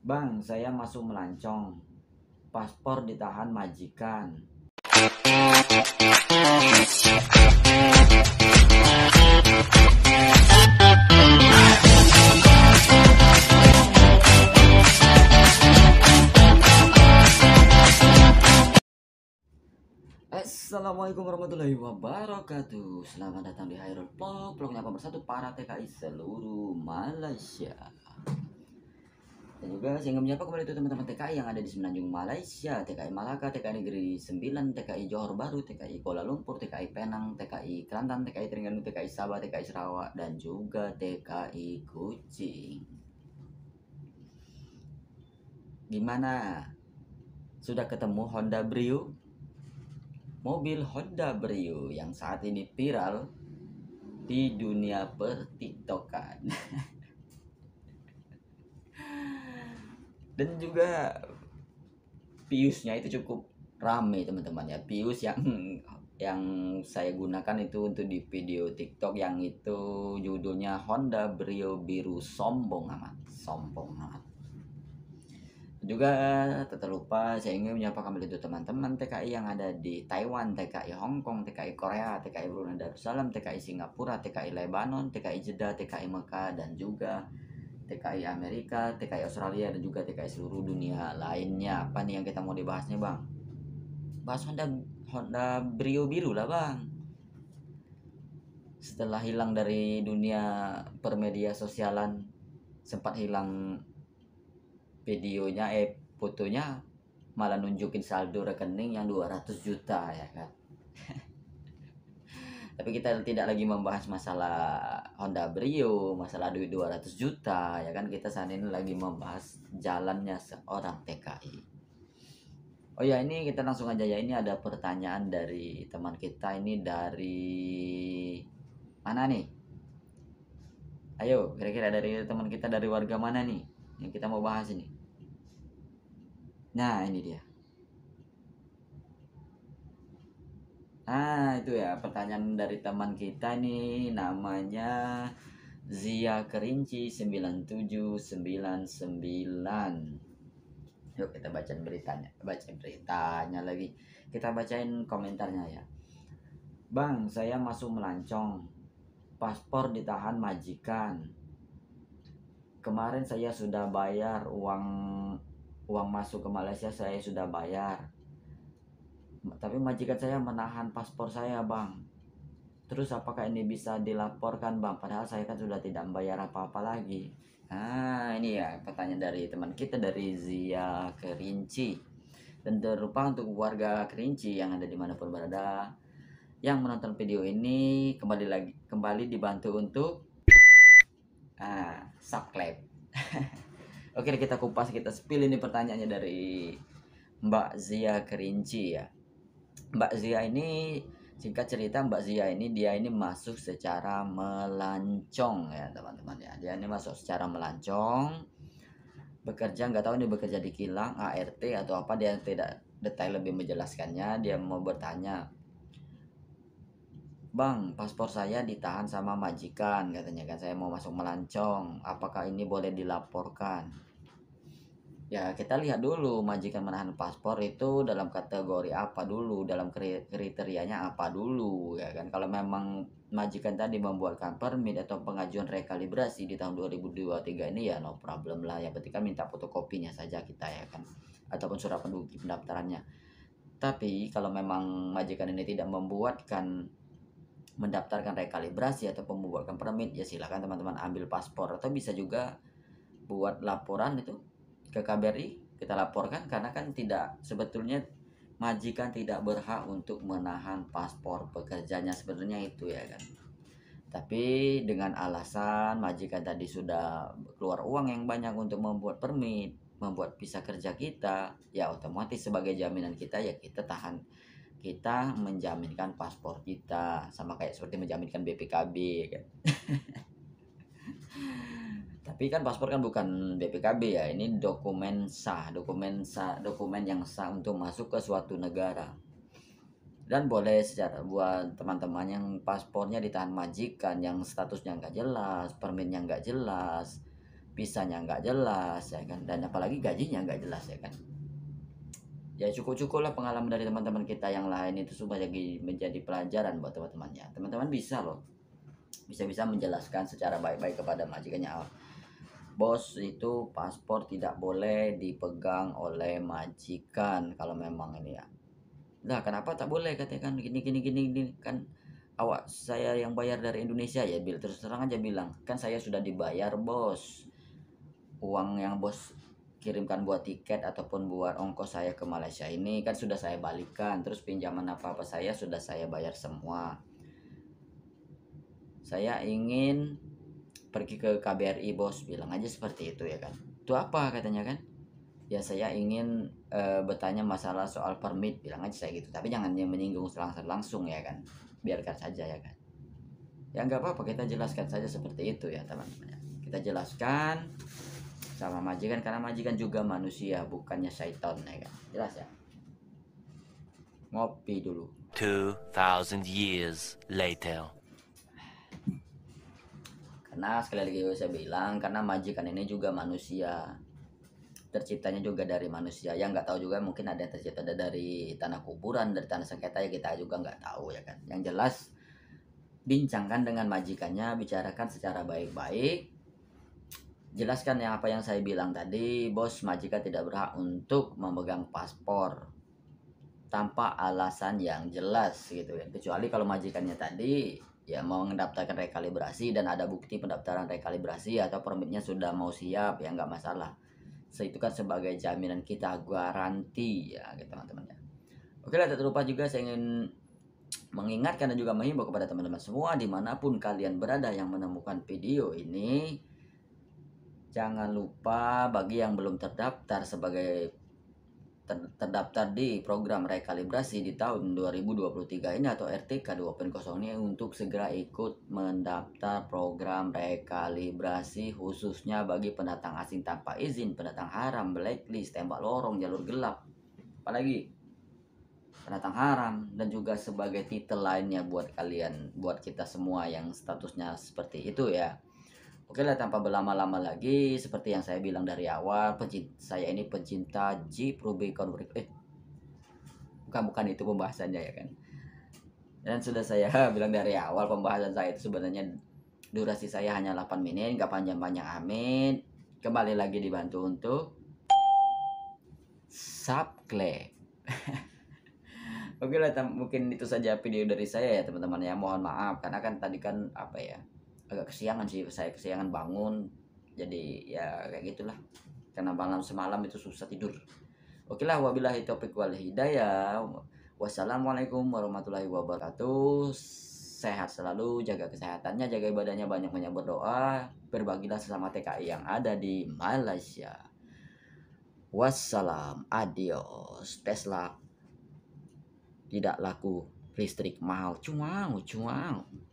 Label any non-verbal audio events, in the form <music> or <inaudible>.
Bang, saya masuk melancong. Paspor ditahan majikan. Assalamualaikum warahmatullahi wabarakatuh Selamat datang di Hairul Pop blognya pemersatu para TKI seluruh Malaysia dan juga sehingga menyapa kembali itu teman-teman TKI yang ada di Semenanjung Malaysia, TKI Malaka, TKI Negeri 9, TKI Johor Baru, TKI Kuala Lumpur, TKI Penang, TKI Kelantan, TKI Terengganu, TKI Sabah, TKI Sarawak, dan juga TKI Kucing. Gimana? Sudah ketemu Honda Brio? Mobil Honda Brio yang saat ini viral di dunia per TikTokan. dan juga piusnya itu cukup rame teman-teman ya pius yang yang saya gunakan itu untuk di video TikTok yang itu judulnya Honda Brio biru sombong amat sombong amat juga tetap lupa saya ingin menyapa kembali itu teman-teman TKI yang ada di Taiwan, TKI Hong Kong, TKI Korea, TKI Brunei Darussalam, TKI Singapura, TKI Lebanon, TKI Jeddah, TKI Mekah dan juga TKI Amerika, TKI Australia dan juga TKI seluruh dunia lainnya. Apa nih yang kita mau dibahasnya, Bang? Bahas Honda Honda Brio biru lah, Bang. Setelah hilang dari dunia permedia sosialan, sempat hilang videonya eh fotonya malah nunjukin saldo rekening yang 200 juta ya kan. <laughs> tapi kita tidak lagi membahas masalah Honda Brio, masalah duit 200 juta, ya kan kita saat ini lagi membahas jalannya seorang TKI. Oh ya ini kita langsung aja ya ini ada pertanyaan dari teman kita ini dari mana nih? Ayo kira-kira dari teman kita dari warga mana nih yang kita mau bahas ini? Nah ini dia. Nah, itu ya pertanyaan dari teman kita nih namanya Zia Kerinci 9799. Yuk kita bacain beritanya, bacain beritanya lagi. Kita bacain komentarnya ya. Bang, saya masuk melancong. Paspor ditahan majikan. Kemarin saya sudah bayar uang uang masuk ke Malaysia saya sudah bayar tapi majikan saya menahan paspor saya bang terus apakah ini bisa dilaporkan bang padahal saya kan sudah tidak membayar apa-apa lagi nah ini ya pertanyaan dari teman kita dari Zia Kerinci dan terlupa untuk warga Kerinci yang ada dimanapun berada yang menonton video ini kembali lagi kembali dibantu untuk ah, subscribe <laughs> Oke kita kupas kita spill ini pertanyaannya dari Mbak Zia Kerinci ya Mbak Zia ini singkat cerita Mbak Zia ini dia ini masuk secara melancong ya teman-teman ya dia ini masuk secara melancong bekerja nggak tahu ini bekerja di kilang ART atau apa dia tidak detail lebih menjelaskannya dia mau bertanya Bang, paspor saya ditahan sama majikan katanya kan saya mau masuk melancong. Apakah ini boleh dilaporkan? ya kita lihat dulu majikan menahan paspor itu dalam kategori apa dulu dalam kriterianya apa dulu ya kan kalau memang majikan tadi membuatkan permit atau pengajuan rekalibrasi di tahun 2023 ini ya no problem lah ya ketika kan minta fotokopinya saja kita ya kan ataupun surat penduduk pendaftarannya tapi kalau memang majikan ini tidak membuatkan mendaftarkan rekalibrasi atau membuatkan permit ya silakan teman-teman ambil paspor atau bisa juga buat laporan itu ke KBRI kita laporkan karena kan tidak sebetulnya majikan tidak berhak untuk menahan paspor pekerjanya sebenarnya itu ya kan tapi dengan alasan majikan tadi sudah keluar uang yang banyak untuk membuat permit membuat visa kerja kita ya otomatis sebagai jaminan kita ya kita tahan kita menjaminkan paspor kita sama kayak seperti menjaminkan BPKB kan <laughs> tapi kan paspor kan bukan BPKB ya ini dokumen sah dokumen sah dokumen yang sah untuk masuk ke suatu negara dan boleh secara buat teman-teman yang paspornya ditahan majikan yang statusnya nggak jelas permennya nggak jelas visanya nggak jelas ya kan dan apalagi gajinya nggak jelas ya kan ya cukup-cukup lah pengalaman dari teman-teman kita yang lain itu supaya menjadi pelajaran buat teman-temannya teman-teman bisa loh bisa-bisa menjelaskan secara baik-baik kepada majikannya bos itu paspor tidak boleh dipegang oleh majikan kalau memang ini ya nah kenapa tak boleh katakan gini gini gini gini kan awak saya yang bayar dari Indonesia ya bil terus terang aja bilang kan saya sudah dibayar bos uang yang bos kirimkan buat tiket ataupun buat ongkos saya ke Malaysia ini kan sudah saya balikan terus pinjaman apa-apa saya sudah saya bayar semua saya ingin pergi ke KBRI bos bilang aja seperti itu ya kan itu apa katanya kan ya saya ingin e, bertanya masalah soal permit bilang aja saya gitu tapi jangan yang menyinggung langsung langsung ya kan biarkan saja ya kan ya nggak apa-apa kita jelaskan saja seperti itu ya teman-teman kita jelaskan sama majikan karena majikan juga manusia bukannya syaitan ya kan jelas ya ngopi dulu 2000 years later karena sekali lagi saya bilang karena majikan ini juga manusia terciptanya juga dari manusia yang nggak tahu juga mungkin ada yang tercipta dari tanah kuburan dari tanah sengketa ya kita juga nggak tahu ya kan yang jelas bincangkan dengan majikannya bicarakan secara baik-baik jelaskan yang apa yang saya bilang tadi bos majikan tidak berhak untuk memegang paspor tanpa alasan yang jelas gitu ya kecuali kalau majikannya tadi ya mau mendaftarkan rekalibrasi dan ada bukti pendaftaran rekalibrasi atau permitnya sudah mau siap ya nggak masalah so, itu kan sebagai jaminan kita garanti ya gitu teman-teman ya oke lah tak lupa juga saya ingin mengingatkan dan juga menghimbau kepada teman-teman semua dimanapun kalian berada yang menemukan video ini jangan lupa bagi yang belum terdaftar sebagai terdaftar di program rekalibrasi di tahun 2023 ini atau RTK 2.0 ini untuk segera ikut mendaftar program rekalibrasi khususnya bagi pendatang asing tanpa izin, pendatang haram, blacklist, tembak lorong, jalur gelap, apalagi pendatang haram dan juga sebagai titel lainnya buat kalian, buat kita semua yang statusnya seperti itu ya. Oke lah tanpa berlama-lama lagi seperti yang saya bilang dari awal pencinta, saya ini pencinta Jeep Rubicon eh bukan bukan itu pembahasannya ya kan dan sudah saya <laughs> bilang dari awal pembahasan saya itu sebenarnya durasi saya hanya 8 menit nggak panjang-panjang amin kembali lagi dibantu untuk subscribe <laughs> Oke lah, mungkin itu saja video dari saya ya teman-teman ya. Mohon maaf karena kan tadi kan apa ya? agak kesiangan sih saya kesiangan bangun jadi ya kayak gitulah karena malam semalam itu susah tidur oke lah wabillahi topik wal hidayah wassalamualaikum warahmatullahi wabarakatuh sehat selalu jaga kesehatannya jaga ibadahnya banyak banyak berdoa berbagilah sesama TKI yang ada di Malaysia wassalam adios Tesla tidak laku listrik mahal cuang cuang